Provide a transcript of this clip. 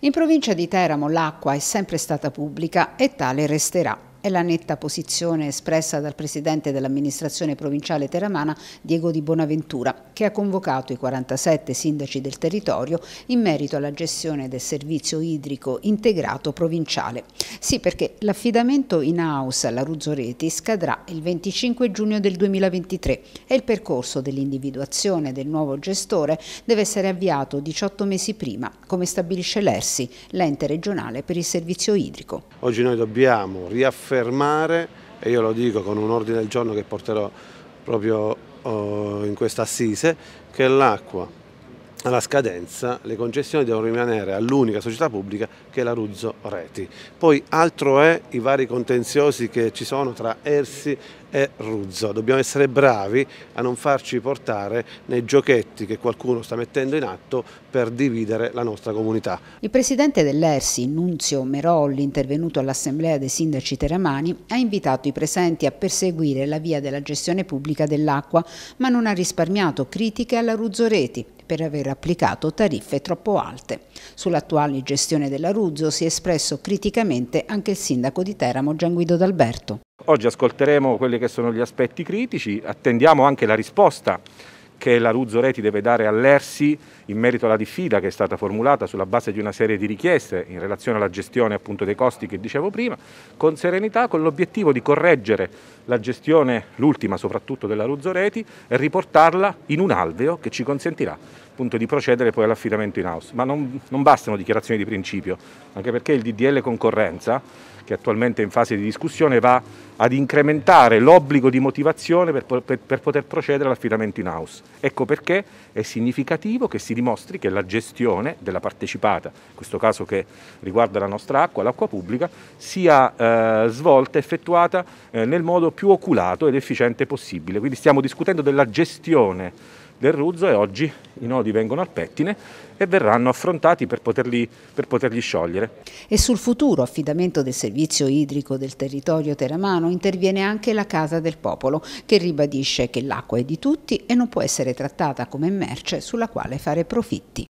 In provincia di Teramo l'acqua è sempre stata pubblica e tale resterà è la netta posizione espressa dal presidente dell'amministrazione provinciale teramana Diego Di Bonaventura, che ha convocato i 47 sindaci del territorio in merito alla gestione del servizio idrico integrato provinciale. Sì, perché l'affidamento in house alla Ruzzo Reti scadrà il 25 giugno del 2023 e il percorso dell'individuazione del nuovo gestore deve essere avviato 18 mesi prima, come stabilisce l'ERSI, l'ente regionale per il servizio idrico. Oggi noi dobbiamo riaffermare fermare, e io lo dico con un ordine del giorno che porterò proprio oh, in questa assise, che l'acqua alla scadenza le concessioni devono rimanere all'unica società pubblica che è la Ruzzo Reti. Poi altro è i vari contenziosi che ci sono tra Ersi e Ruzzo. Dobbiamo essere bravi a non farci portare nei giochetti che qualcuno sta mettendo in atto per dividere la nostra comunità. Il presidente dell'Ersi, Nunzio Merolli, intervenuto all'Assemblea dei Sindaci Teramani, ha invitato i presenti a perseguire la via della gestione pubblica dell'acqua, ma non ha risparmiato critiche alla Ruzzo Reti per aver applicato tariffe troppo alte. Sull'attuale gestione della Ruzzo si è espresso criticamente anche il sindaco di Teramo Gian Guido D'Alberto. Oggi ascolteremo quelli che sono gli aspetti critici, attendiamo anche la risposta che la Ruzzo Reti deve dare all'ERSI in merito alla diffida che è stata formulata sulla base di una serie di richieste in relazione alla gestione appunto dei costi che dicevo prima, con serenità, con l'obiettivo di correggere la gestione, l'ultima soprattutto della Ruzzo Reti, e riportarla in un alveo che ci consentirà appunto, di procedere poi all'affidamento in house. Ma non, non bastano dichiarazioni di principio, anche perché il DDL concorrenza, che attualmente è in fase di discussione, va ad incrementare l'obbligo di motivazione per, per, per poter procedere all'affidamento in house. Ecco perché è significativo che si dimostri che la gestione della partecipata, in questo caso che riguarda la nostra acqua, l'acqua pubblica, sia eh, svolta, effettuata eh, nel modo più oculato ed efficiente possibile. Quindi stiamo discutendo della gestione del Ruzzo e oggi i nodi vengono al pettine e verranno affrontati per poterli, per poterli, sciogliere. E sul futuro affidamento del servizio idrico del territorio teramano interviene anche la Casa del Popolo che ribadisce che l'acqua è di tutti e non può essere trattata come merce sulla quale fare profitti.